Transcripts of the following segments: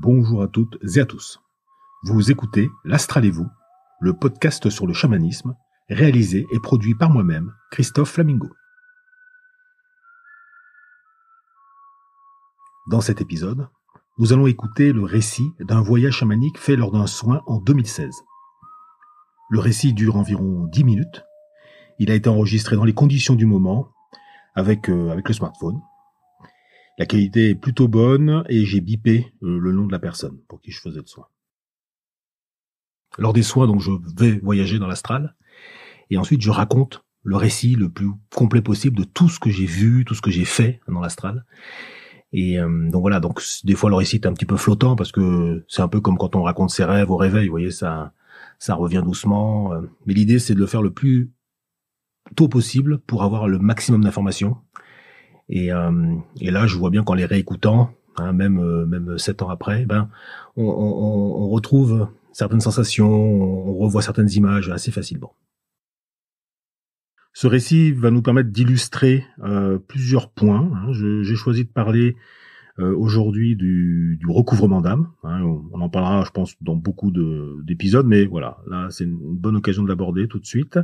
Bonjour à toutes et à tous. Vous écoutez L'Astralez-vous, le podcast sur le chamanisme, réalisé et produit par moi-même, Christophe Flamingo. Dans cet épisode, nous allons écouter le récit d'un voyage chamanique fait lors d'un soin en 2016. Le récit dure environ 10 minutes. Il a été enregistré dans les conditions du moment avec, euh, avec le smartphone la qualité est plutôt bonne et j'ai bipé euh, le nom de la personne pour qui je faisais le soin. Lors des soins, donc, je vais voyager dans l'astral et ensuite je raconte le récit le plus complet possible de tout ce que j'ai vu, tout ce que j'ai fait dans l'astral. Et euh, donc voilà, donc des fois le récit est un petit peu flottant parce que c'est un peu comme quand on raconte ses rêves au réveil, vous voyez, ça ça revient doucement. Euh. Mais l'idée c'est de le faire le plus tôt possible pour avoir le maximum d'informations euh, et, là, je vois bien qu'en les réécoutant, hein, même euh, même sept ans après, eh ben on, retrouve certaines sensations, on revoit certaines images assez facilement. Ce récit va nous permettre d'illustrer euh, plusieurs points. Hein. J'ai choisi de parler euh, aujourd'hui du, recouvrement d'âme. Hein, on, en parlera, je pense, dans beaucoup d'épisodes, mais voilà, là c'est une bonne occasion de l'aborder tout de suite.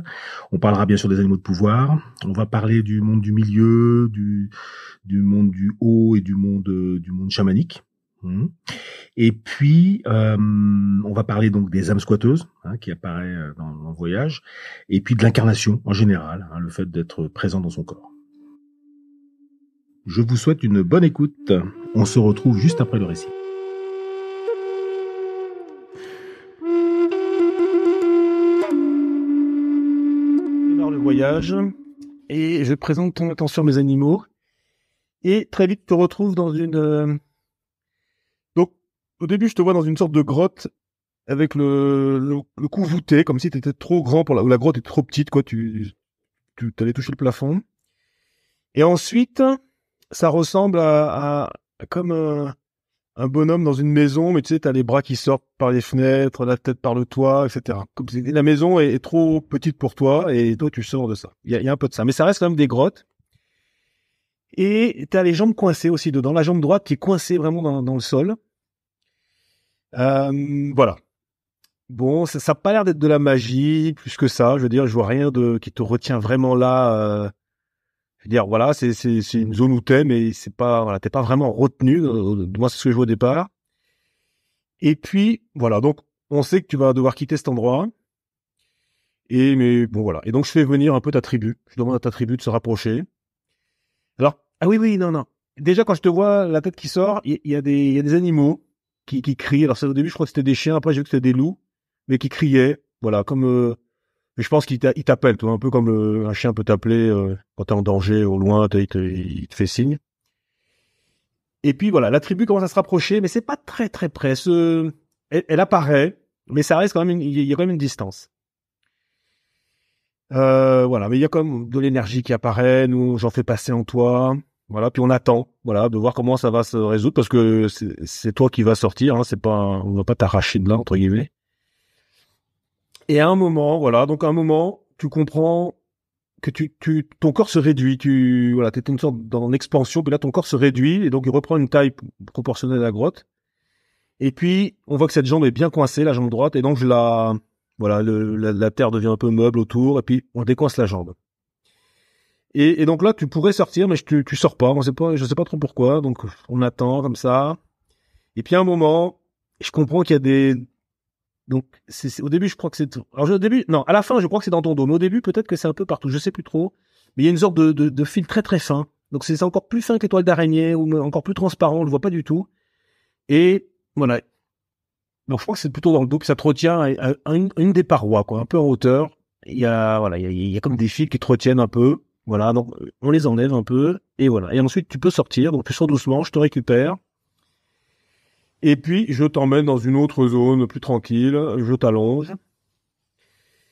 On parlera bien sûr des animaux de pouvoir. On va parler du monde du milieu, du, du monde du haut et du monde du monde chamanique. Hmm. Et puis, euh, on va parler donc des âmes squatteuses hein, qui apparaît euh, dans, le voyage, et puis de l'incarnation en général, hein, le fait d'être présent dans son corps. Je vous souhaite une bonne écoute. On se retrouve juste après le récit. Je le voyage et je présente ton attention mes animaux. Et très vite, te retrouve dans une. Euh, donc, au début, je te vois dans une sorte de grotte avec le, le, cou voûté, comme si tu étais trop grand pour la, ou la grotte est trop petite, quoi. Tu, tu allais toucher le plafond. Et ensuite, ça ressemble à, comme un, bonhomme dans une maison, mais tu sais, t'as les bras qui sortent par les fenêtres, la tête par le toit, etc. Comme, la maison est, trop petite pour toi et toi, tu sors de ça. Il y a, un peu de ça. Mais ça reste quand même des grottes. Et t'as les jambes coincées aussi dedans, la jambe droite qui est coincée vraiment dans, le sol. Euh, voilà. Bon, ça n'a pas l'air d'être de la magie, plus que ça. Je veux dire, je vois rien de qui te retient vraiment là. Euh, dire voilà c'est c'est une zone où t'es mais c'est pas voilà t'es pas vraiment retenu euh, moi c'est ce que je vois au départ et puis voilà donc on sait que tu vas devoir quitter cet endroit et mais bon voilà et donc je fais venir un peu ta tribu je demande à ta tribu de se rapprocher alors ah oui oui non non déjà quand je te vois la tête qui sort il y, a des il y a des animaux qui qui crient alors au début je crois que c'était des chiens après j'ai vu que c'était des loups mais qui criaient voilà comme euh, je pense qu'il t'appelle, un peu comme un chien peut t'appeler euh, quand t'es en danger, au loin, il te, fait signe. Et puis voilà, la tribu commence à se rapprocher, mais c'est pas très très près. Elle, apparaît, mais ça reste quand même, il y a quand même une distance. Euh, voilà, mais il y a quand même de l'énergie qui apparaît. Nous, j'en fais passer en toi. Voilà, puis on attend, voilà, de voir comment ça va se résoudre parce que c'est toi qui va sortir. Hein, c'est pas, on va pas t'arracher de là entre guillemets. Et à un moment, voilà, donc à un moment, tu comprends que tu, tu ton corps se réduit, tu voilà, t'étais une sorte dans expansion, puis là ton corps se réduit et donc il reprend une taille proportionnelle à la grotte. Et puis on voit que cette jambe est bien coincée, la jambe droite, et donc je la voilà, la, terre devient un peu meuble autour, et puis on décoince la jambe. Et, donc là tu pourrais sortir, mais tu, tu sors pas, on sait pas, je sais pas trop pourquoi, donc on attend comme ça. Et puis à un moment, je comprends qu'il y a des donc, c'est, au début, je crois que c'est. Alors, au début, non, à la fin, je crois que c'est dans ton dos, mais au début, peut-être que c'est un peu partout, je sais plus trop. Mais il y a une sorte de, de, de fil très très fin. Donc, c'est encore plus fin que l'étoile d'araignée, ou encore plus transparent, on le voit pas du tout. Et voilà. Donc, je crois que c'est plutôt dans le dos, Puis ça te retient à, une, des parois, quoi, un peu en hauteur. Il y a, voilà, il y a, il y a comme des fils qui te retiennent un peu. Voilà, donc on les enlève un peu, et voilà. Et ensuite, tu peux sortir, donc tu sors doucement, je te récupère. Et puis, je t'emmène dans une autre zone plus tranquille, je t'allonge.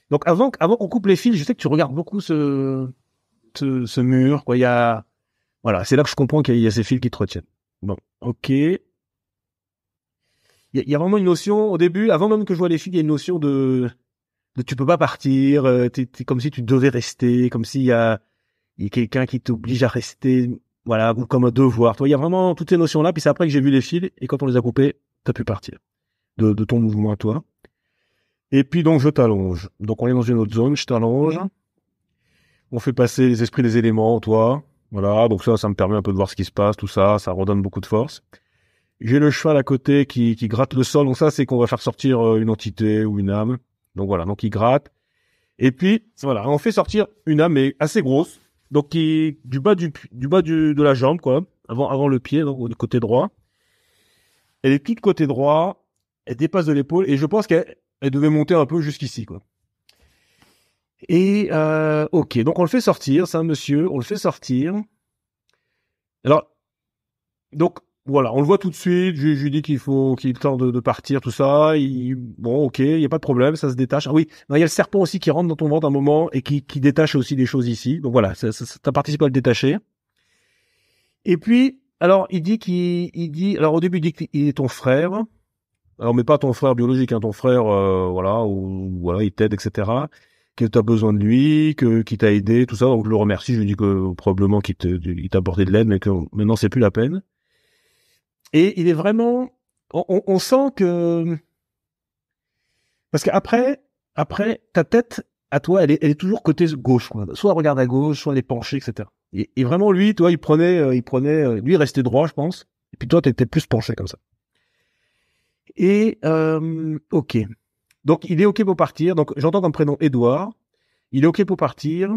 Donc, avant, qu'on coupe les fils, je sais que tu regardes beaucoup ce, ce, ce mur. Quoi. Il y a... Voilà, c'est là que je comprends qu'il y, a ces fils qui te retiennent. Bon, ok. Il y, a, vraiment une notion, au début, avant même que je vois les fils, il y a une notion de, de tu peux pas partir, euh, comme si tu devais rester, comme s'il y a, il y a quelqu'un qui t'oblige à rester voilà, comme un devoir. Il y a vraiment toutes ces notions-là. Puis c'est après que j'ai vu les fils et quand on les a coupés, as pu partir de, ton mouvement à toi. Et puis donc je t'allonge. Donc on est dans une autre zone, je t'allonge. On fait passer les esprits des éléments, toi. Voilà, donc ça, ça me permet un peu de voir ce qui se passe, tout ça, ça redonne beaucoup de force. J'ai le cheval à côté qui, gratte le sol, donc ça, c'est qu'on va faire sortir euh, une entité ou une âme. Donc voilà, donc il gratte. Et puis, voilà, on fait sortir une âme, mais assez grosse, donc qui du bas du, bas de la jambe quoi, avant avant le pied donc du côté droit. Elle est toute côté droit, elle dépasse de l'épaule et je pense qu'elle devait monter un peu jusqu'ici quoi. Et euh, ok, donc on le fait sortir, ça, monsieur, on le fait sortir. Alors donc voilà, on le voit tout de suite. Je, lui dis qu'il faut qu'il tente de, de, partir, tout ça. bon, ok, il n'y a pas de problème, ça se détache. Ah oui, il y a le serpent aussi qui rentre dans ton ventre un moment et qui, détache aussi des choses ici. Donc voilà, ça, ça, ça participé à le détacher. Et puis, alors il dit qu'il dit, alors au début il dit qu'il est ton frère. Alors mais pas ton frère biologique, hein, ton frère, euh, voilà, ou voilà, il t'aide, etc. Que t'as besoin de lui, que qui t'a aidé, tout ça. Donc je le remercie. Je lui dis que probablement qu'il t'a apporté de l'aide, mais que maintenant c'est plus la peine. Et il est vraiment, on, on, sent que, parce qu'après, après, ta tête, à toi, elle est, toujours côté gauche, quoi. Soit elle regarde à gauche, soit elle est penchée, etc. Et, vraiment, lui, toi, il prenait, euh, il prenait, euh, lui, il restait droit, je pense. Et puis toi, t'étais plus penché comme ça. Et, euh, ok. Donc, il est ok pour partir. Donc, j'entends comme prénom Edouard. Il est ok pour partir.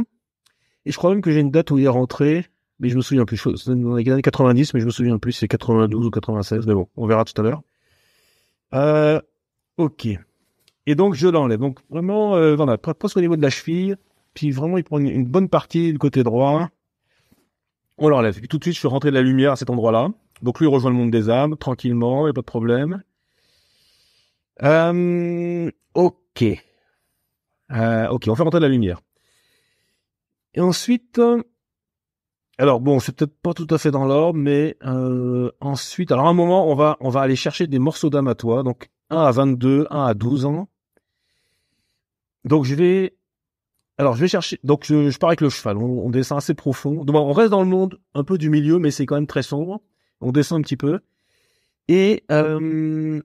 Et je crois même que j'ai une date où il est rentré mais je me souviens plus. C'est dans les années 90, mais je me souviens plus, c'est 92 ou 96, mais bon, on verra tout à l'heure. Euh, ok. Et donc, je l'enlève. Donc, vraiment, euh, voilà, presque au niveau de la cheville, puis vraiment, il prend une, bonne partie du côté droit. On l'enlève. Puis tout de suite, je fais rentrer de la lumière à cet endroit-là. Donc, lui, il rejoint le monde des âmes, tranquillement, il a pas de problème. Euh, ok. ok, on fait rentrer de la lumière. Et ensuite, alors bon, c'est peut-être pas tout à fait dans l'ordre, mais euh, ensuite, alors à un moment, on va on va aller chercher des morceaux d'amatois, donc 1 à 22, 1 à 12 ans. Donc je vais, alors je vais chercher, donc je, je pars avec le cheval, on, descend assez profond, donc, on reste dans le monde un peu du milieu, mais c'est quand même très sombre, on descend un petit peu, et euh,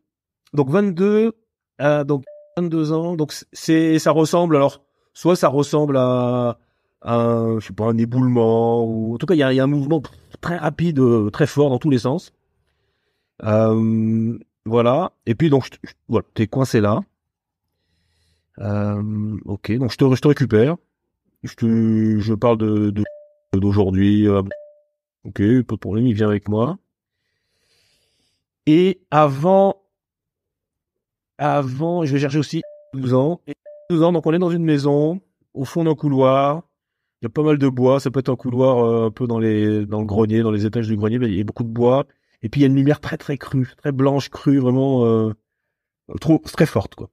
donc 22, euh, donc 22 ans, donc c'est ça ressemble, alors soit ça ressemble à un, je sais pas, un éboulement, ou en tout cas, il y, y a, un mouvement très rapide, euh, très fort dans tous les sens. Euh, voilà. Et puis, donc, je, voilà, t'es coincé là. Euh, ok, donc je te, te récupère. Je, te, je parle de d'aujourd'hui. Euh, ok, pas de problème, il vient avec moi. Et avant, avant, je vais chercher aussi 12 ans. 12 ans, donc on est dans une maison, au fond d'un couloir y a pas mal de bois. Ça peut être un couloir euh, un peu dans, les, dans le grenier, dans les étages du grenier. Il y a beaucoup de bois. Et puis il y a une lumière très très crue, très blanche, crue, vraiment euh, trop très forte quoi.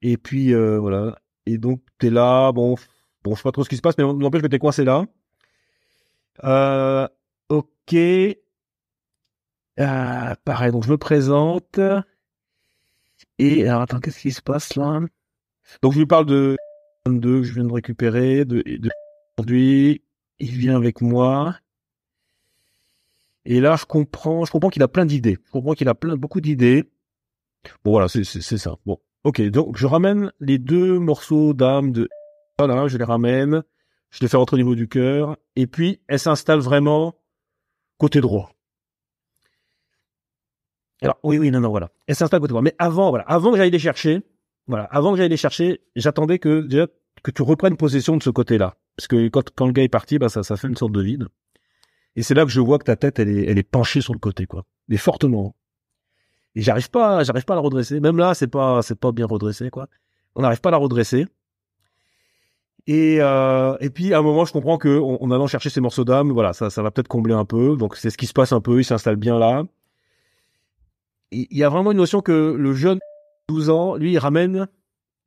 Et puis euh, voilà. Et donc t'es là, bon, bon, je sais pas trop ce qui se passe, mais n'empêche que t'es coincé là. ok. pareil, donc je me présente. Et alors attends, qu'est-ce qui se passe là Donc je lui parle de 22 que je viens de récupérer, de, de Aujourd'hui, il vient avec moi. Et là, je comprends, je comprends qu'il a plein d'idées. Je comprends qu'il a plein, beaucoup d'idées. Bon, voilà, c'est ça. Bon, ok. Donc, je ramène les deux morceaux d'âme de. Voilà, je les ramène. Je les fais rentrer au niveau du cœur. Et puis, elle s'installe vraiment côté droit. Alors, oui, oui, non, non, voilà. Elle s'installe côté droit. Mais avant, voilà, avant que j'aille les chercher, voilà, avant que j'aille les chercher, j'attendais que que tu reprennes possession de ce côté-là. Parce que quand, quand le gars est parti, bah, ça, ça fait une sorte de vide. Et c'est là que je vois que ta tête, elle est, elle est penchée sur le côté, quoi. Mais fortement. Et j'arrive pas, j'arrive pas à la redresser. Même là, c'est pas, c'est pas bien redressé, quoi. On n'arrive pas à la redresser. Et, euh, et puis à un moment, je comprends que allant chercher ces morceaux d'âme, voilà, ça, ça va peut-être combler un peu. Donc c'est ce qui se passe un peu. Il s'installe bien là. Il y a vraiment une notion que le jeune 12 ans, lui, ramène,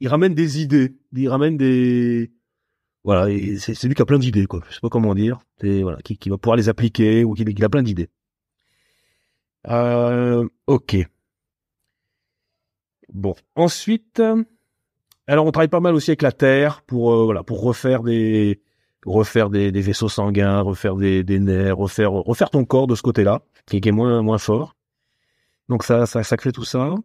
il ramène des idées, il ramène des, voilà, c'est lui qui a plein d'idées, quoi. Je sais pas comment dire. Et voilà, qui, va pouvoir les appliquer ou qui, qui a plein d'idées. Euh, ok. Bon, ensuite, alors on travaille pas mal aussi avec la Terre pour euh, voilà pour refaire des refaire des, vaisseaux sanguins, refaire des, nerfs, refaire refaire ton corps de ce côté-là qui, qui, est moins moins fort. Donc ça ça, ça crée tout ça.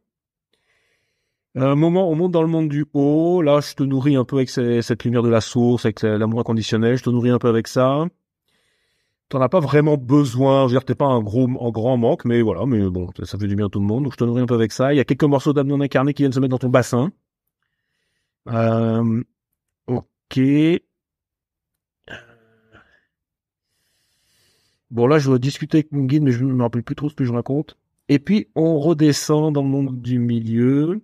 Euh, un moment, on monte dans le monde du haut. Là, je te nourris un peu avec cette lumière de la source, avec l'amour inconditionnel. Je te nourris un peu avec ça. T'en as pas vraiment besoin. Je veux dire, t'es pas un gros, en grand manque, mais voilà. Mais bon, ça, fait du bien à tout le monde. Donc, je te nourris un peu avec ça. Il y a quelques morceaux d'âme non qui viennent se mettre dans ton bassin. Euh, ok. Bon, là, je dois discuter avec mon guide, mais je me rappelle plus trop ce que je raconte. Et puis, on redescend dans le monde du milieu.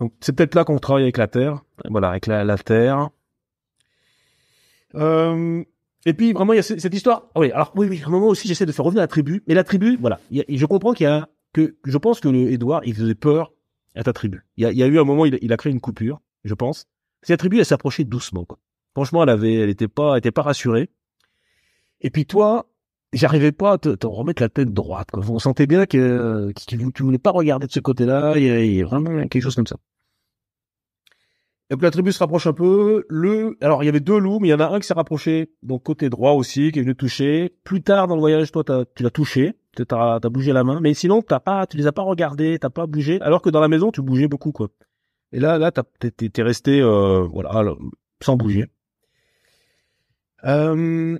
Donc c'est peut-être là qu'on travaille avec la terre, voilà, avec la, la terre. Euh, et puis vraiment il y a cette histoire. Ah oui, alors oui, oui, à un moment aussi j'essaie de faire revenir la tribu, mais la tribu, voilà, je comprends qu'il y a que je pense que le Edouard il faisait peur à ta tribu. Il y a, il y a eu un moment il, il, a créé une coupure, je pense. Cette tribu elle s'approchait doucement. Quoi. Franchement elle avait, elle était pas, était pas rassurée. Et puis toi, j'arrivais pas à te, remettre la tête droite. Quoi. On sentait bien que, que, tu voulais pas regarder de ce côté-là. Il y, a vraiment quelque chose comme ça. puis la tribu se rapproche un peu. Le, alors il y avait deux loups, mais il y en a un qui s'est rapproché, donc côté droit aussi, qui est venu toucher. Plus tard dans le voyage, toi, tu l'as touché, t'as as bougé la main, mais sinon t'as pas, tu les as pas regardés, t'as pas bougé. Alors que dans la maison, tu bougeais beaucoup, quoi. Et là, là, t'es resté, euh, voilà, sans bouger. Euh,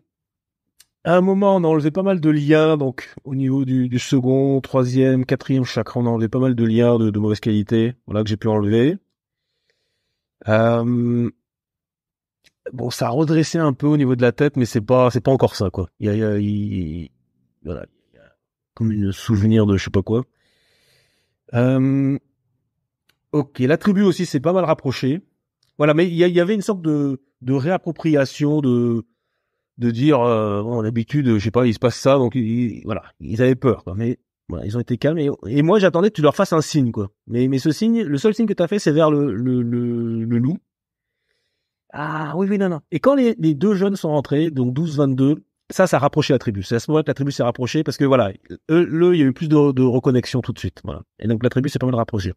à un moment, on a enlevé pas mal de liens, donc au niveau du, du second, troisième, quatrième chakra, on a enlevé pas mal de liens de, de mauvaise qualité, voilà que j'ai pu enlever. Euh, bon, ça a redressé un peu au niveau de la tête, mais c'est pas, c'est pas encore ça, quoi. Il y a, il, il y a comme une souvenir de je sais pas quoi. Euh, ok, la aussi, c'est pas mal rapproché. Voilà, mais il y, y, avait une sorte de, de réappropriation de de dire euh, bon d'habitude je sais pas il se passe ça donc voilà ils avaient peur quoi mais voilà, ils ont été calmes et, moi j'attendais que tu leur fasses un signe quoi mais mais ce signe le seul signe que tu as fait c'est vers le le, le loup ah oui oui non non et quand les, deux jeunes sont rentrés donc 12 22 ça ça a rapproché la tribu c'est à ce moment que la tribu s'est rapprochée parce que voilà eux, il y a eu plus de, de reconnexion tout de suite voilà et donc la tribu s'est permis de rapprocher.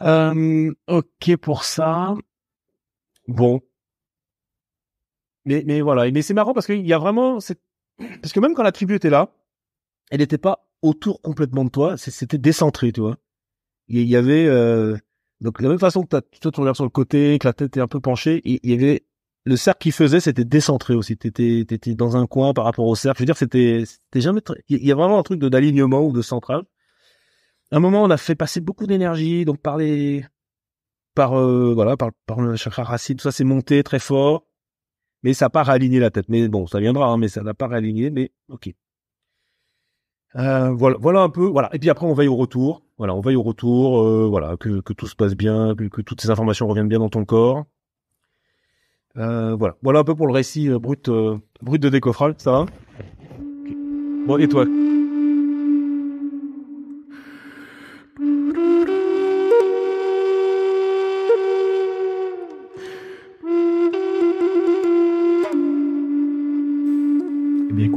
euh, ok pour ça bon mais, voilà. Mais c'est marrant parce qu'il y a vraiment c'est parce que même quand la tribu était là, elle n'était pas autour complètement de toi. C'était décentré, tu vois. Il y avait euh, donc de la même façon que toi tu regardes sur le côté, que la tête est un peu penchée, il y avait le cercle qui faisait, c'était décentré aussi. T'étais, étais dans un coin par rapport au cercle. Je veux dire, c'était, c'était jamais. Il y a vraiment un truc de d'alignement ou de centrage. À un moment, on a fait passer beaucoup d'énergie, donc par les, par euh, voilà, par, par le chakra racine, tout ça, s'est monté très fort mais ça n'a pas réaligné la tête. Mais bon, ça viendra, hein, mais ça n'a pas réaligné, mais ok. Euh, voilà, voilà un peu. Voilà. Et puis après, on veille au retour. Voilà, on veille au retour. Euh, voilà, que, que, tout se passe bien, que, que, toutes ces informations reviennent bien dans ton corps. Euh, voilà, voilà un peu pour le récit euh, brut, euh, brut de décoffrage. Ça va Bon, et toi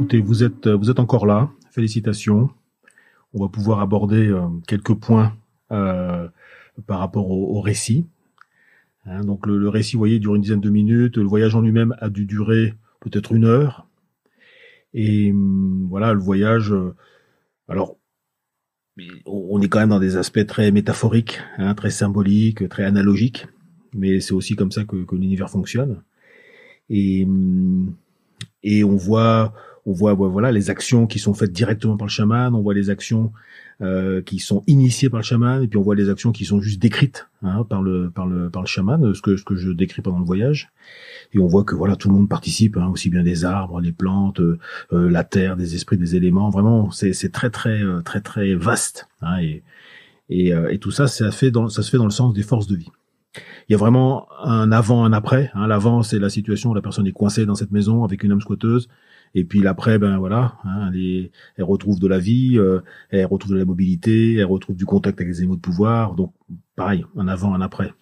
écoutez, vous êtes, euh, vous êtes encore là. Félicitations. On va pouvoir aborder euh, quelques points euh, par rapport au, récit. Hein, donc le, récit, vous voyez, dure une dizaine de minutes. Le voyage en lui-même a dû durer peut-être une heure. Et hum, voilà, le voyage. alors, on est quand même dans des aspects très métaphoriques, hein, très symboliques, très analogiques. Mais c'est aussi comme ça que, l'univers fonctionne. Et, hum, et on voit on voit voilà les actions qui sont faites directement par le chaman, on voit les actions euh, qui sont initiées par le chaman, et puis on voit les actions qui sont juste décrites hein, par le par le par le chaman, euh, ce que ce que je décris pendant le voyage, et on voit que voilà tout le monde participe, hein, aussi bien des arbres, des plantes, euh, la terre, des esprits, des éléments, vraiment c'est c'est très très très très vaste, hein, et et, tout ça ça fait dans ça se fait dans le sens des forces de vie. Il y a vraiment un avant, un après. L'avant, c'est la situation où la personne est coincée dans cette maison avec une âme squatteuse. Et puis l'après, ben voilà, hein, elle, retrouve de la vie, euh, elle retrouve de la mobilité, elle retrouve du contact avec les animaux de pouvoir. Donc pareil, un avant, un après,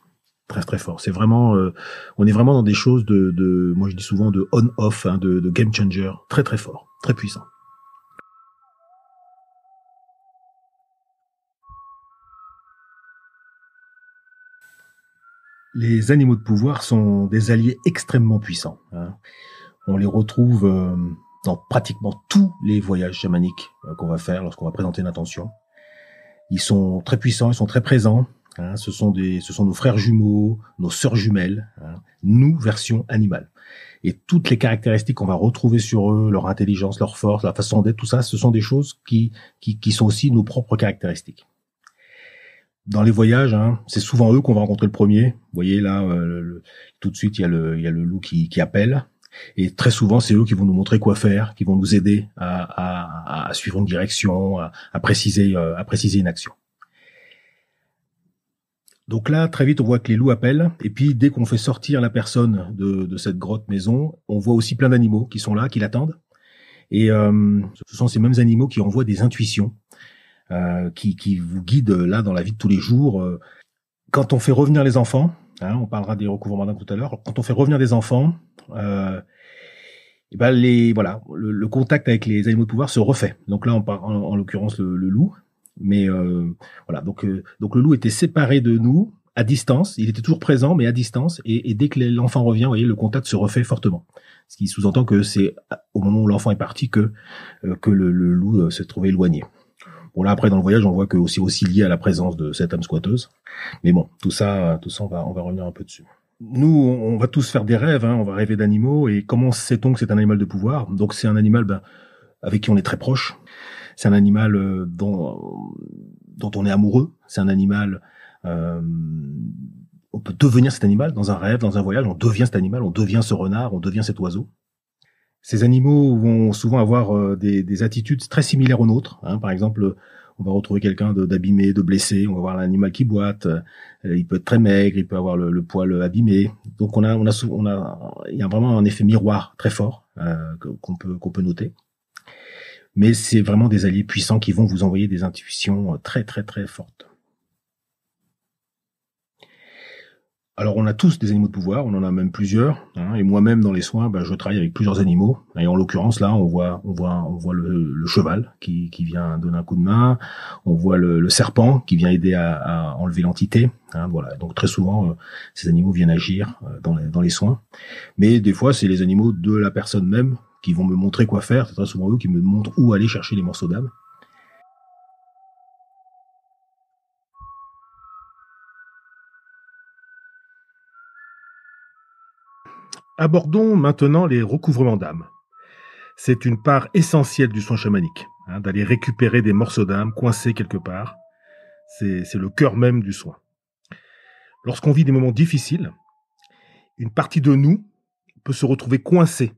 très très fort. C'est vraiment, euh, on est vraiment dans des choses de, de moi je dis souvent de on-off, hein, de, game changer, très très fort, très puissant. Les animaux de pouvoir sont des alliés extrêmement puissants. Hein. On les retrouve euh, dans pratiquement tous les voyages chamaniques euh, qu'on va faire lorsqu'on va présenter une intention. Ils sont très puissants, ils sont très présents. Hein. ce, sont des, ce sont nos frères jumeaux, nos sœurs jumelles, hein. nous version animale. Et toutes les caractéristiques qu'on va retrouver sur eux, leur intelligence, leur force, la façon d'être, tout ça, ce sont des choses qui, qui, sont aussi nos propres caractéristiques dans les voyages, hein, c'est souvent eux qu'on va rencontrer le premier. Vous voyez là, euh, tout de suite, il y a le, y a le loup qui appelle. Et très souvent, c'est eux qui vont nous montrer quoi faire, qui vont nous aider à, suivre une direction, à, préciser, euh, à préciser une action. Donc là, très vite, on voit que les loups appellent. Et puis, dès qu'on fait sortir la personne de, cette grotte maison, on voit aussi plein d'animaux qui sont là, qui l'attendent. Et euh, ce sont ces mêmes animaux qui envoient des intuitions, euh, qui, qui, vous guident là dans la vie de tous les jours. Quand on fait revenir les enfants, Hein, on parlera des recouvrements d'un tout à l'heure. Quand on fait revenir des enfants, euh, et ben les voilà, le, contact avec les animaux de pouvoir se refait. Donc là, on parle en, l'occurrence le, loup, mais euh, voilà. Donc euh, donc le loup était séparé de nous à distance. Il était toujours présent, mais à distance. Et, dès que l'enfant revient, vous voyez, le contact se refait fortement. Ce qui sous-entend que c'est au moment où l'enfant est parti que que le, loup se trouvait éloigné. Bon là après dans le voyage on voit que c'est aussi lié à la présence de cette âme squatteuse. Mais bon tout ça tout ça on va on va revenir un peu dessus. Nous on, va tous faire des rêves, hein. on va rêver d'animaux et comment sait-on que c'est un animal de pouvoir Donc c'est un animal ben, avec qui on est très proche. C'est un animal euh, dont dont on est amoureux. C'est un animal euh, on peut devenir cet animal dans un rêve, dans un voyage, on devient cet animal, on devient ce renard, on devient cet oiseau. Ces animaux vont souvent avoir euh, des, attitudes très similaires aux nôtres. Hein. Par exemple, on va retrouver quelqu'un d'abîmé, de, blessé, on va voir l'animal qui boite, euh, il peut être très maigre, il peut avoir le, poil euh, abîmé. Donc on a, on a, on a, il y a vraiment un effet miroir très fort qu'on peut, qu'on peut noter. Mais c'est vraiment des alliés puissants qui vont vous envoyer des intuitions très, très, très fortes. Alors on a tous des animaux de pouvoir, on en a même plusieurs. Hein, et moi-même dans les soins, ben, je travaille avec plusieurs animaux. Et en l'occurrence là, on voit, on voit, on voit le, cheval qui, vient donner un coup de main. On voit le, serpent qui vient aider à, enlever l'entité. Hein, voilà. Donc très souvent, euh, ces animaux viennent agir euh, dans, les, dans les soins. Mais des fois, c'est les animaux de la personne même qui vont me montrer quoi faire. C'est très souvent eux qui me montrent où aller chercher les morceaux d'âme. Abordons maintenant les recouvrements d'âme. C'est une part essentielle du soin chamanique, hein, d'aller récupérer des morceaux d'âme coincés quelque part. C'est le cœur même du soin. Lorsqu'on vit des moments difficiles, une partie de nous peut se retrouver coincée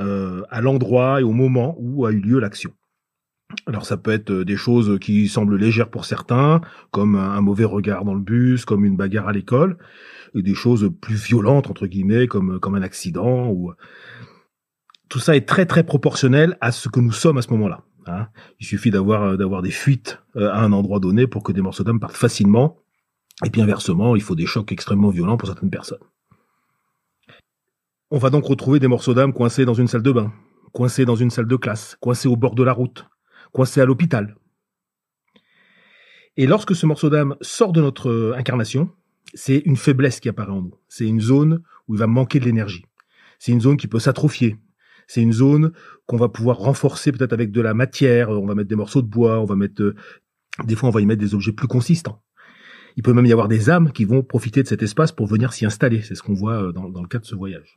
euh, à l'endroit et au moment où a eu lieu l'action. Alors ça peut être euh, des choses qui semblent légères pour certains, comme un mauvais regard dans le bus, comme une bagarre à l'école, et des choses plus violentes entre guillemets, comme comme un accident ou tout ça est très très proportionnel à ce que nous sommes à ce moment-là. Hein. Il suffit d'avoir euh, d'avoir des fuites euh, à un endroit donné pour que des morceaux d'âme partent facilement, et puis inversement, il faut des chocs extrêmement violents pour certaines personnes. On va donc retrouver des morceaux d'âme coincés dans une salle de bain, coincés dans une salle de classe, coincés au bord de la route, coincé à l'hôpital. Et lorsque ce morceau d'âme sort de notre euh, incarnation, c'est une faiblesse qui apparaît en nous. C'est une zone où il va manquer de l'énergie. C'est une zone qui peut s'atrophier. C'est une zone qu'on va pouvoir renforcer peut-être avec de la matière. On va mettre des morceaux de bois, on va mettre, euh, des fois on va y mettre des objets plus consistants. Il peut même y avoir des âmes qui vont profiter de cet espace pour venir s'y installer. C'est ce qu'on voit euh, dans, dans le cadre de ce voyage.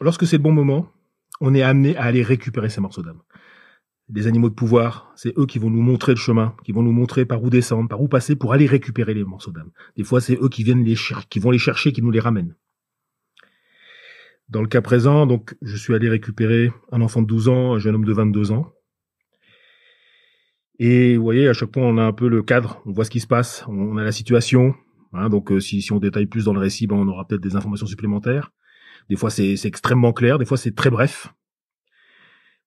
Lorsque c'est le bon moment, on est amené à aller récupérer ces morceaux d'âme. Les animaux de pouvoir, c'est eux qui vont nous montrer le chemin, qui vont nous montrer par où descendre, par où passer pour aller récupérer les morceaux d'âme. Des fois, c'est eux qui viennent les chercher, qui vont les chercher, qui nous les ramènent. Dans le cas présent, donc, je suis allé récupérer un enfant de 12 ans, un jeune homme de 22 ans. Et vous voyez, à chaque point, on a un peu le cadre, on voit ce qui se passe, on a la situation. Hein. donc, euh, si, on détaille plus dans le récit, ben, on aura peut-être des informations supplémentaires. Des fois, c'est extrêmement clair, des fois, c'est très bref.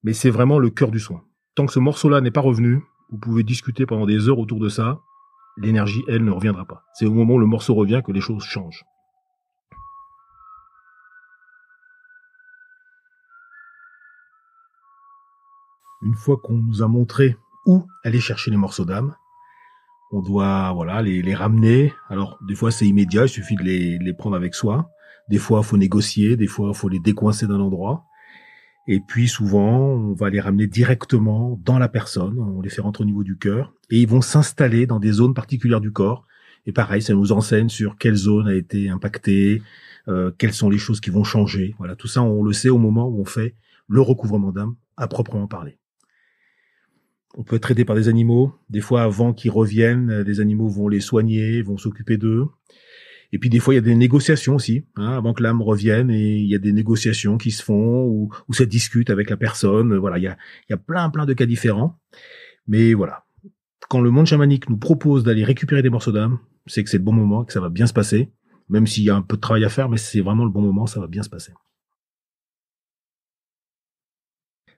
Mais c'est vraiment le cœur du soin. Tant que ce morceau-là n'est pas revenu, vous pouvez discuter pendant des heures autour de ça. L'énergie, elle, ne reviendra pas. C'est au moment où le morceau revient que les choses changent. Une fois qu'on nous a montré où aller chercher les morceaux d'âme, on doit voilà les, ramener. Alors des fois c'est immédiat, il suffit de les prendre avec soi. Des fois, il faut négocier, des fois, il faut les décoincer d'un endroit. Et puis souvent, on va les ramener directement dans la personne, on les fait rentrer au niveau du cœur, et ils vont s'installer dans des zones particulières du corps. Et pareil, ça nous enseigne sur quelle zone a été impactée, euh, quelles sont les choses qui vont changer. Voilà, tout ça, on le sait au moment où on fait le recouvrement d'âme à proprement parler. On peut être aidé par des animaux. Des fois, avant qu'ils reviennent, des animaux vont les soigner, vont s'occuper d'eux. Et puis des fois, il y a des négociations aussi, hein, avant que l'âme revienne, et il y a des négociations qui se font, ou, ou ça discute avec la personne. Voilà, il y a, y a plein, plein de cas différents. Mais voilà, quand le monde chamanique nous propose d'aller récupérer des morceaux d'âme, c'est que c'est le bon moment, que ça va bien se passer, même s'il y a un peu de travail à faire, mais c'est vraiment le bon moment, ça va bien se passer.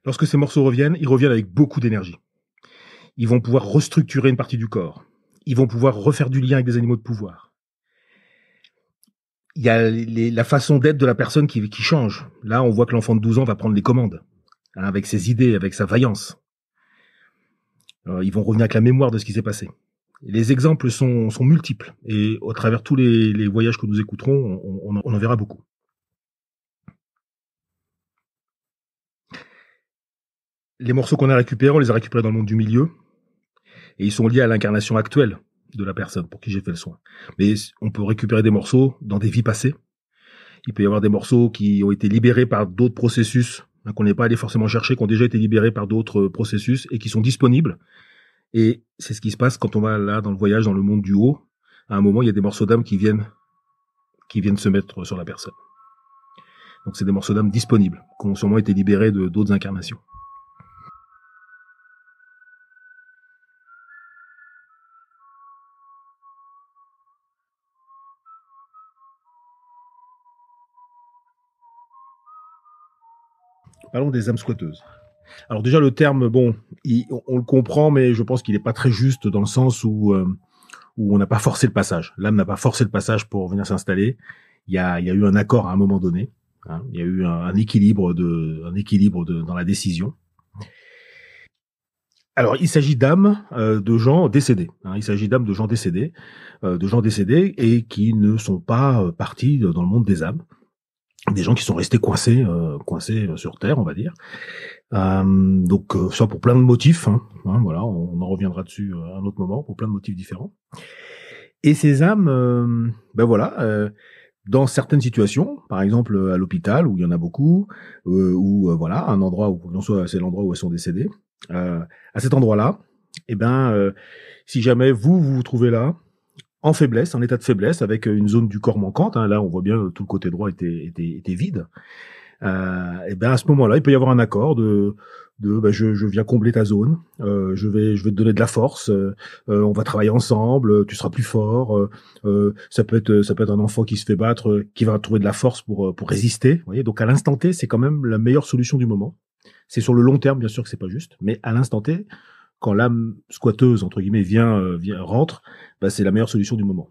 Lorsque ces morceaux reviennent, ils reviennent avec beaucoup d'énergie. Ils vont pouvoir restructurer une partie du corps. Ils vont pouvoir refaire du lien avec des animaux de pouvoir il y a la façon d'être de la personne qui, change. Là, on voit que l'enfant de 12 ans va prendre les commandes, hein, avec ses idées, avec sa vaillance. Euh, ils vont revenir avec la mémoire de ce qui s'est passé. les exemples sont, multiples, et au travers tous les, voyages que nous écouterons, on, on en verra beaucoup. Les morceaux qu'on a récupérés, on les a récupérés dans le monde du milieu, et ils sont liés à l'incarnation actuelle de la personne pour qui j'ai fait le soin. Mais on peut récupérer des morceaux dans des vies passées. Il peut y avoir des morceaux qui ont été libérés par d'autres processus hein, qu'on n'est pas allé forcément chercher, qui ont déjà été libérés par d'autres euh, processus et qui sont disponibles. Et c'est ce qui se passe quand on va là dans le voyage, dans le monde du haut. À un moment, il y a des morceaux d'âme qui viennent, qui viennent se mettre sur la personne. Donc c'est des morceaux d'âme disponibles, qui ont sûrement été libérés de d'autres incarnations. Parlons des âmes squatteuses. Alors déjà le terme, bon, on, le comprend, mais je pense qu'il n'est pas très juste dans le sens euh, où on n'a pas forcé le passage. L'âme n'a pas forcé le passage pour venir s'installer. Il y a, eu un accord à un moment donné. Hein. Il y a eu un, équilibre dans la décision. Alors, il s'agit d'âmes euh, de gens décédés. Hein. il s'agit d'âmes de gens décédés, euh, de gens décédés et qui ne sont pas partis dans le monde des âmes des gens qui sont restés coincés, euh, coincés euh, sur Terre, on va dire. Euh, donc soit euh, pour plein de motifs. Hein, hein, voilà, on en reviendra dessus à un autre moment pour plein de motifs différents. Et ces âmes, ben voilà, dans certaines situations, par exemple à l'hôpital où il y en a beaucoup, ou voilà un endroit où soit c'est l'endroit où elles sont décédées. à cet endroit-là, et eh ben si jamais vous vous trouvez là, en faiblesse, en état de faiblesse, avec euh, une zone du corps manquante. Hein. là, on voit bien que euh, tout le côté droit était, était, vide. Euh, et ben à ce moment-là, il peut y avoir un accord de, de ben, je, viens combler ta zone, euh, je vais je vais te donner de la force, on va travailler ensemble, tu seras plus fort. ça peut être ça peut être un enfant qui se fait battre, qui va trouver de la force pour pour résister. Vous voyez, donc à l'instant T, c'est quand même la meilleure solution du moment. C'est sur le long terme, bien sûr que c'est pas juste, mais à l'instant T, quand l'âme squatteuse entre guillemets vient, euh, vient rentre, bah, c'est la meilleure solution du moment.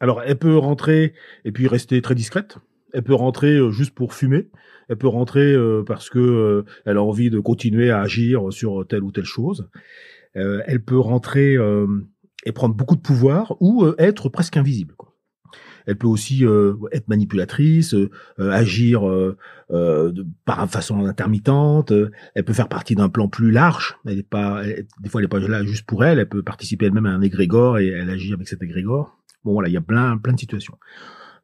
Alors elle peut rentrer et puis rester très discrète. Elle peut rentrer euh, juste pour fumer. Elle peut rentrer euh, parce que elle a envie de continuer à agir sur telle ou telle chose. elle peut rentrer et prendre beaucoup de pouvoir ou être presque invisible. Quoi elle peut aussi euh, être manipulatrice, euh, agir euh, de, par façon intermittente. elle peut faire partie d'un plan plus large. Elle est pas, des fois, elle n'est pas là juste pour elle. Elle peut participer elle-même à un égrégore et elle agit avec cet égrégore. Bon, voilà, il y a plein, plein de situations.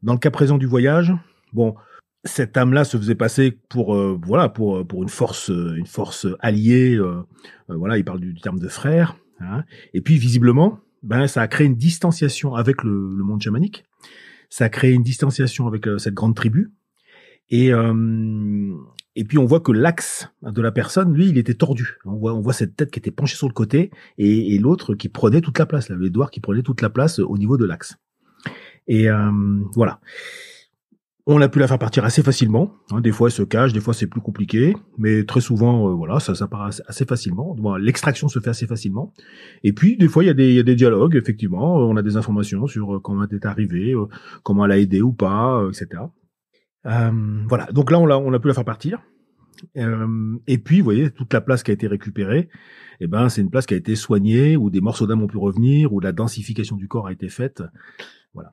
Dans le cas présent du voyage, bon, cette âme-là se faisait passer pour voilà pour pour une force une force alliée euh, voilà il parle du, du terme de frère hein. et puis visiblement ben ça a créé une distanciation avec le, le monde chamanique ça crée une distanciation avec euh, cette grande tribu. Et, euh, et puis on voit que l'axe de la personne, lui, il était tordu. On voit, on voit cette tête qui était penchée sur le côté et, l'autre qui prenait toute la place, l'édouard l'Edouard qui prenait toute la place euh, au niveau de l'axe. Et voilà. On a pu la faire partir assez facilement. Hein. des fois, elle se cache, des fois, c'est plus compliqué, mais très souvent, euh, voilà, ça, ça part assez facilement. L'extraction se fait assez facilement. Et puis, des fois, il y, a des, dialogues. Effectivement, euh, on a des informations sur euh, comment elle est arrivée, comment elle a aidé ou pas, euh, etc. voilà. Donc là, on a, on a pu la faire partir. et puis, vous voyez, toute la place qui a été récupérée, eh ben, c'est une place qui a été soignée, où des morceaux d'âme ont pu revenir, où la densification du corps a été faite. Voilà.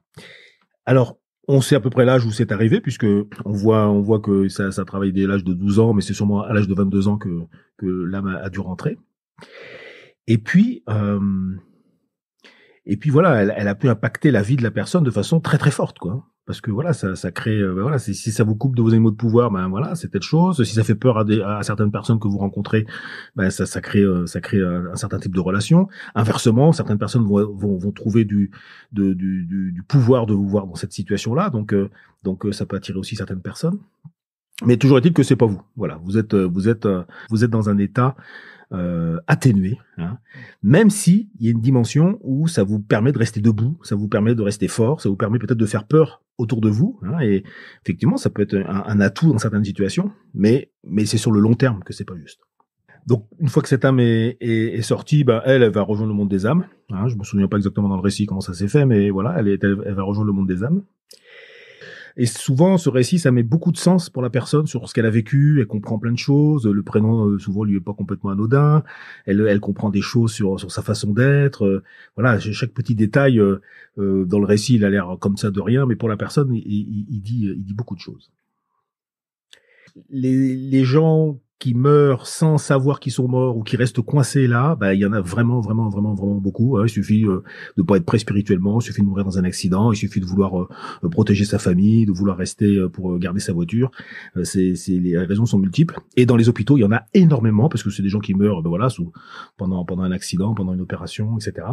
Alors, on sait à peu près l'âge où c'est arrivé puisque on voit on voit que ça, travaille dès l'âge de 12 ans, mais c'est sûrement à l'âge de 22 ans que que l'âme a, dû rentrer. Et puis euh, et puis voilà, elle, a pu impacter la vie de la personne de façon très très forte quoi parce que voilà, ça, ça crée, euh, voilà, si, si ça vous coupe de vos animaux de pouvoir, ben voilà, c'est telle chose. Si ça fait peur à, des, à certaines personnes que vous rencontrez, ben ça, ça crée, euh, ça crée euh, un, certain type de relation. Inversement, certaines personnes vont, vont, trouver du, du, du, du, pouvoir de vous voir dans cette situation-là, donc, donc ça peut attirer aussi certaines personnes. Mais toujours est-il que c'est pas vous. Voilà, vous êtes, vous êtes, vous êtes dans un état euh, atténuée, hein. même si il y a une dimension où ça vous permet de rester debout, ça vous permet de rester fort, ça vous permet peut-être de faire peur autour de vous. Hein, et effectivement, ça peut être un, atout dans certaines situations, mais mais c'est sur le long terme que c'est pas juste. Donc, une fois que cette âme est, est, sortie, ben elle, va rejoindre le monde des âmes. Hein, je me souviens pas exactement dans le récit comment ça s'est fait, mais voilà, elle, est, elle va rejoindre le monde des âmes. Et souvent, ce récit, ça met beaucoup de sens pour la personne sur ce qu'elle a vécu. Elle comprend plein de choses. Le prénom, euh, souvent, lui est pas complètement anodin. Elle, elle comprend des choses sur, sur sa façon d'être. Euh, voilà, chaque petit détail euh, dans le récit, il a l'air comme ça de rien, mais pour la personne, il, il, il dit, il dit beaucoup de choses. Les, les gens qui meurent sans savoir qu'ils sont morts ou qui restent coincés là, bah, il y en a vraiment, vraiment, vraiment, vraiment beaucoup. Hein. Il suffit euh, de pas être prêt spirituellement, il suffit de mourir dans un accident, il suffit de vouloir euh, protéger sa famille, de vouloir rester euh, pour euh, garder sa voiture. c'est, les raisons sont multiples. Et dans les hôpitaux, il y en a énormément parce que c'est des gens qui meurent, ben voilà, sous, pendant pendant un accident, pendant une opération, etc.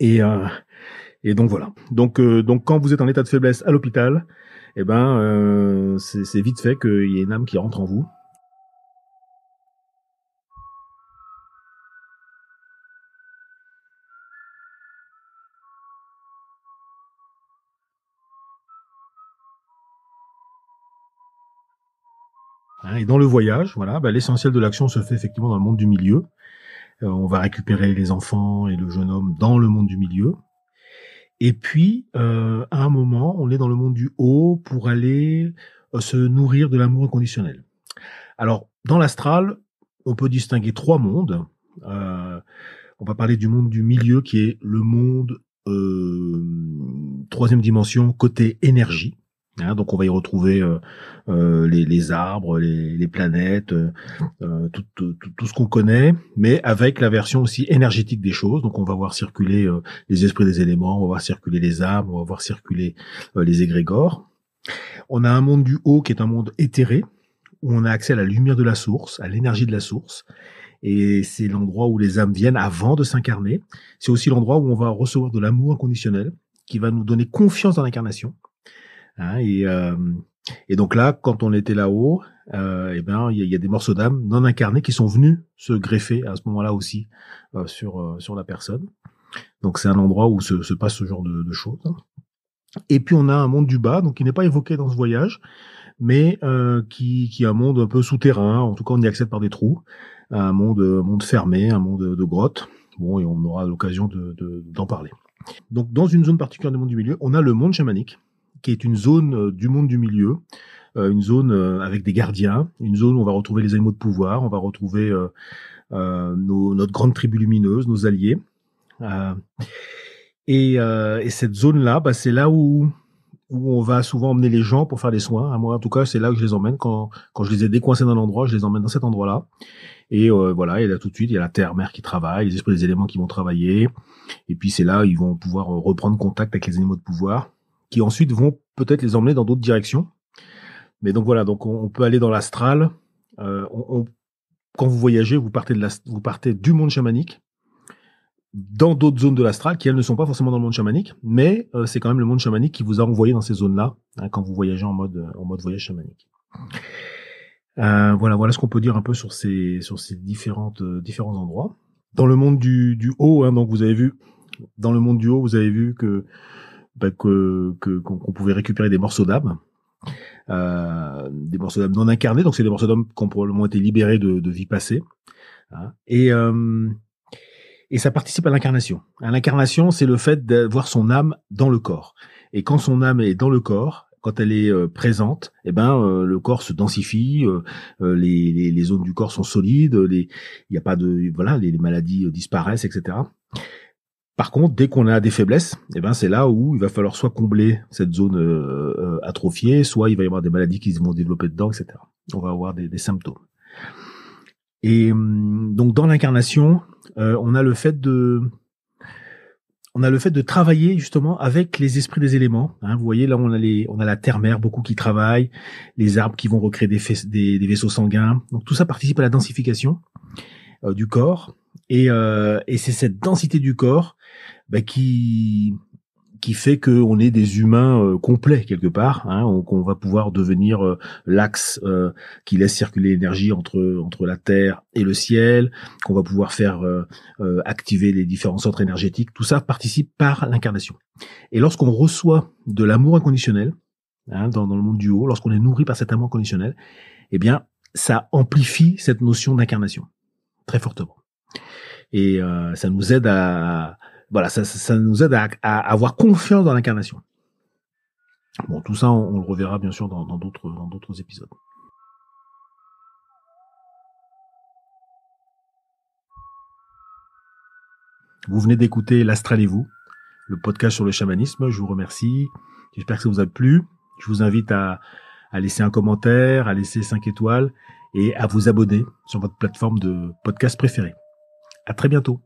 Et et donc voilà. Donc donc quand vous êtes en état de faiblesse à l'hôpital, eh ben c'est vite fait qu'il y a une âme qui rentre en vous Hein, et dans le voyage, voilà, bah, l'essentiel de l'action se fait effectivement dans le monde du milieu. Euh, on va récupérer les enfants et le jeune homme dans le monde du milieu. Et puis, euh, à un moment, on est dans le monde du haut pour aller euh, se nourrir de l'amour inconditionnel. Alors, dans l'astral, on peut distinguer trois mondes. on va parler du monde du milieu qui est le monde troisième dimension côté énergie. Hein, donc on va y retrouver euh, euh, les, arbres, les, planètes, euh, tout, tout, ce qu'on connaît, mais avec la version aussi énergétique des choses. Donc on va voir circuler les esprits des éléments, on va voir circuler les arbres, on va voir circuler les égrégores. On a un monde du haut qui est un monde éthéré, où on a accès à la lumière de la source, à l'énergie de la source. Et c'est l'endroit où les âmes viennent avant de s'incarner. C'est aussi l'endroit où on va recevoir de l'amour inconditionnel, qui va nous donner confiance dans l'incarnation. Hein, euh, et, donc là, quand on était là-haut, et euh, eh ben, il y, a des morceaux d'âme non incarnés qui sont venus se greffer à ce moment-là aussi euh, sur sur la personne. Donc c'est un endroit où se, passe ce genre de, choses. Et puis on a un monde du bas, donc qui n'est pas évoqué dans ce voyage, mais qui, qui est un monde un peu souterrain. En tout cas, on y accède par des trous, un monde monde fermé, un monde de, grottes. Bon, et on aura l'occasion d'en parler. Donc dans une zone particulière du monde du milieu, on a le monde chamanique qui est une zone euh, du monde du milieu, euh, une zone euh, avec des gardiens, une zone où on va retrouver les animaux de pouvoir, on va retrouver notre grande tribu lumineuse, nos alliés. Et, cette zone-là, bah, c'est là où on va souvent emmener les gens pour faire des soins. Hein, moi, en tout cas, c'est là que je les emmène. Quand, je les ai décoincés dans l'endroit, je les emmène dans cet endroit-là. Et voilà, et là tout de suite, il y a la terre-mère qui travaille, les esprits des éléments qui vont travailler. Et puis c'est là, où ils vont pouvoir reprendre contact avec les animaux de pouvoir qui ensuite vont peut-être les emmener dans d'autres directions. Mais donc voilà, donc on, peut aller dans l'astral. Euh, quand vous voyagez, vous partez, de la, vous partez du monde chamanique dans d'autres zones de l'astral qui elles ne sont pas forcément dans le monde chamanique, mais euh, c'est quand même le monde chamanique qui vous a envoyé dans ces zones-là hein, quand vous voyagez en mode en mode voyage chamanique. Euh, voilà, voilà ce qu'on peut dire un peu sur ces sur ces différentes différents endroits. Dans le monde du, haut, hein, donc vous avez vu, dans le monde du haut, vous avez vu que bah, que qu'on pouvait récupérer des morceaux d'âme. Euh, des morceaux d'âme non incarnés, donc c'est des morceaux d'âme qui ont probablement été libérés de, vie passée. Hein. Et, euh, et ça participe à l'incarnation. l'incarnation, c'est le fait d'avoir son âme dans le corps. Et quand son âme est dans le corps, quand elle est euh, présente, eh ben le corps se densifie, les, les, zones du corps sont solides, il n'y a pas de voilà, les, les maladies disparaissent, etc. Par contre, dès qu'on a des faiblesses, eh ben c'est là où il va falloir soit combler cette zone euh, euh, atrophiée, soit il va y avoir des maladies qui vont développer dedans, etc. On va avoir des, des symptômes. Et hum, donc dans l'incarnation, euh, on a le fait de on a le fait de travailler justement avec les esprits des éléments. Hein, vous voyez là, on a les, on a la terre-mère beaucoup qui travaillent, les arbres qui vont recréer des, des, vaisseaux sanguins. Donc tout ça participe à la densification du corps et, et c'est cette densité du corps bah, qui qui fait qu'on est des humains euh, complets quelque part, hein, qu'on va pouvoir devenir euh, l'axe euh, qui laisse circuler l'énergie entre entre la terre et le ciel, qu'on va pouvoir faire activer les différents centres énergétiques. Tout ça participe par l'incarnation. Et lorsqu'on reçoit de l'amour inconditionnel hein, dans, dans le monde du haut, lorsqu'on est nourri par cet amour inconditionnel, eh bien, ça amplifie cette notion d'incarnation très fortement. Et ça nous aide à voilà, ça, nous aide à, avoir confiance dans l'incarnation. Bon, tout ça, on, le reverra bien sûr dans d'autres dans d'autres épisodes. Vous venez d'écouter L'Astralez-vous, le podcast sur le chamanisme. Je vous remercie. J'espère que ça vous a plu. Je vous invite à, laisser un commentaire, à laisser 5 étoiles et à vous abonner sur votre plateforme de podcast préférée. À très bientôt.